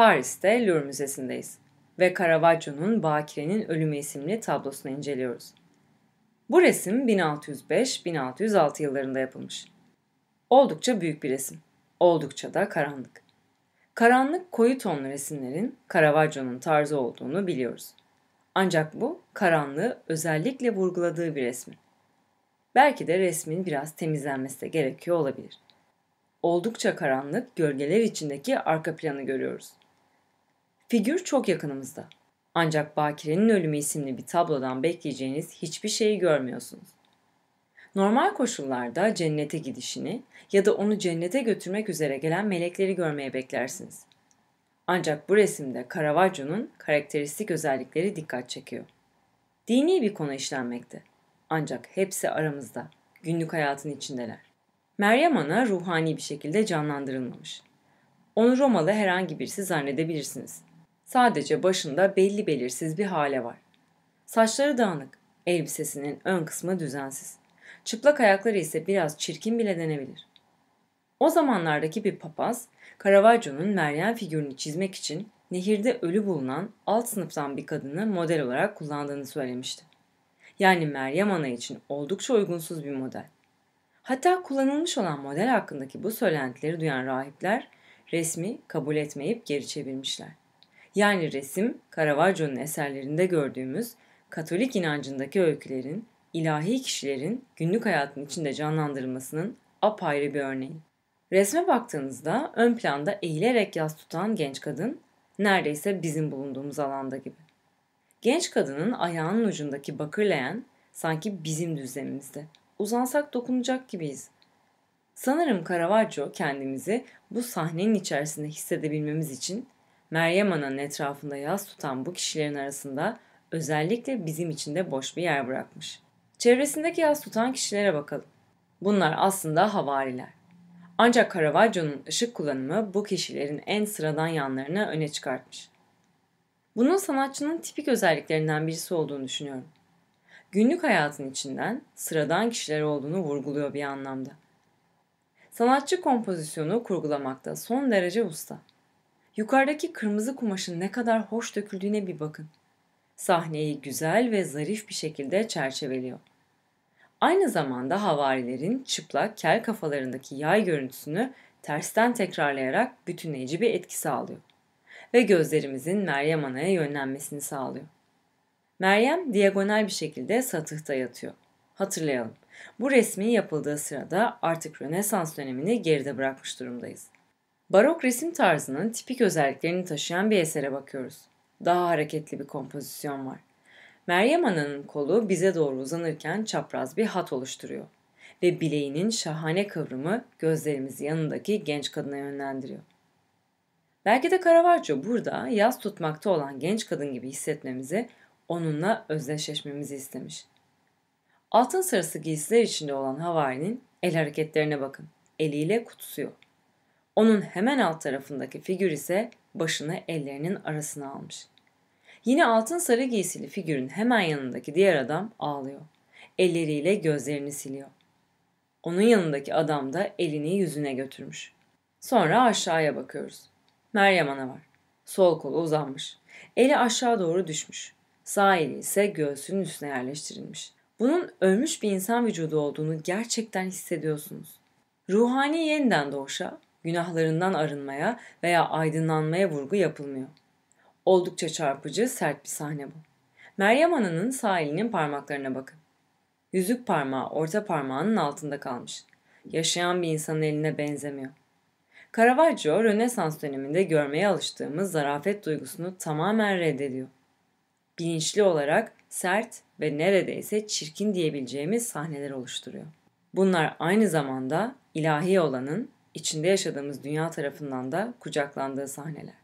Paris'te Louvre Müzesi'ndeyiz ve Caravaggio'nun Bakire'nin Ölümü isimli tablosunu inceliyoruz. Bu resim 1605-1606 yıllarında yapılmış. Oldukça büyük bir resim. Oldukça da karanlık. Karanlık koyu tonlu resimlerin Caravaggio'nun tarzı olduğunu biliyoruz. Ancak bu karanlığı özellikle vurguladığı bir resmi. Belki de resmin biraz temizlenmesi de gerekiyor olabilir. Oldukça karanlık gölgeler içindeki arka planı görüyoruz. Figür çok yakınımızda. Ancak Bakire'nin ölümü isimli bir tablodan bekleyeceğiniz hiçbir şeyi görmüyorsunuz. Normal koşullarda cennete gidişini ya da onu cennete götürmek üzere gelen melekleri görmeye beklersiniz. Ancak bu resimde Caravaggio'nun karakteristik özellikleri dikkat çekiyor. Dini bir konu işlenmekte. Ancak hepsi aramızda, günlük hayatın içindeler. Meryem Ana ruhani bir şekilde canlandırılmamış. Onu Romalı herhangi birisi zannedebilirsiniz. Sadece başında belli belirsiz bir hale var. Saçları dağınık, elbisesinin ön kısmı düzensiz. Çıplak ayakları ise biraz çirkin bile denebilir. O zamanlardaki bir papaz, Caravaggio'nun Meryem figürünü çizmek için nehirde ölü bulunan alt sınıftan bir kadını model olarak kullandığını söylemişti. Yani Meryem Ana için oldukça uygunsuz bir model. Hatta kullanılmış olan model hakkındaki bu söylentileri duyan rahipler resmi kabul etmeyip geri çevirmişler. Yani resim, Caravaggio'nun eserlerinde gördüğümüz Katolik inancındaki öykülerin, ilahi kişilerin günlük hayatın içinde canlandırılmasının apayrı bir örneği. Resme baktığınızda ön planda eğilerek yas tutan genç kadın neredeyse bizim bulunduğumuz alanda gibi. Genç kadının ayağının ucundaki bakır leğen sanki bizim düzlemimizde. Uzansak dokunacak gibiyiz. Sanırım Caravaggio kendimizi bu sahnenin içerisinde hissedebilmemiz için Meryem Ana'nın etrafında yaz tutan bu kişilerin arasında özellikle bizim için de boş bir yer bırakmış. Çevresindeki yaz tutan kişilere bakalım. Bunlar aslında havariler. Ancak Caravaggio'nun ışık kullanımı bu kişilerin en sıradan yanlarını öne çıkartmış. Bunun sanatçının tipik özelliklerinden birisi olduğunu düşünüyorum. Günlük hayatın içinden sıradan kişiler olduğunu vurguluyor bir anlamda. Sanatçı kompozisyonu kurgulamakta son derece usta. Yukarıdaki kırmızı kumaşın ne kadar hoş döküldüğüne bir bakın. Sahneyi güzel ve zarif bir şekilde çerçeveliyor. Aynı zamanda havarilerin çıplak kel kafalarındaki yay görüntüsünü tersten tekrarlayarak bütünleyici bir etki sağlıyor ve gözlerimizin Meryem Ana'ya yönlenmesini sağlıyor. Meryem diagonal bir şekilde satıhta yatıyor. Hatırlayalım. Bu resmin yapıldığı sırada artık Rönesans dönemini geride bırakmış durumdayız. Barok resim tarzının tipik özelliklerini taşıyan bir esere bakıyoruz. Daha hareketli bir kompozisyon var. Meryem Ana'nın kolu bize doğru uzanırken çapraz bir hat oluşturuyor ve bileğinin şahane kıvrımı gözlerimizi yanındaki genç kadına yönlendiriyor. Belki de Caravaggio burada yaz tutmakta olan genç kadın gibi hissetmemizi, onunla özdeşleşmemizi istemiş. Altın sırası giysiler içinde olan havarinin el hareketlerine bakın. Eliyle kutsuyor. Onun hemen alt tarafındaki figür ise başını ellerinin arasına almış. Yine altın sarı giysili figürün hemen yanındaki diğer adam ağlıyor. Elleriyle gözlerini siliyor. Onun yanındaki adam da elini yüzüne götürmüş. Sonra aşağıya bakıyoruz. Meryem ana var. Sol kolu uzanmış. Eli aşağı doğru düşmüş. Sağ eli ise göğsünün üstüne yerleştirilmiş. Bunun ölmüş bir insan vücudu olduğunu gerçekten hissediyorsunuz. Ruhani yeniden doğuşa günahlarından arınmaya veya aydınlanmaya vurgu yapılmıyor. Oldukça çarpıcı, sert bir sahne bu. Meryem Ana'nın sağ elinin parmaklarına bakın. Yüzük parmağı orta parmağının altında kalmış. Yaşayan bir insanın eline benzemiyor. Caravaggio, Rönesans döneminde görmeye alıştığımız zarafet duygusunu tamamen reddediyor. Bilinçli olarak sert ve neredeyse çirkin diyebileceğimiz sahneler oluşturuyor. Bunlar aynı zamanda ilahi olanın içinde yaşadığımız dünya tarafından da kucaklandığı sahneler.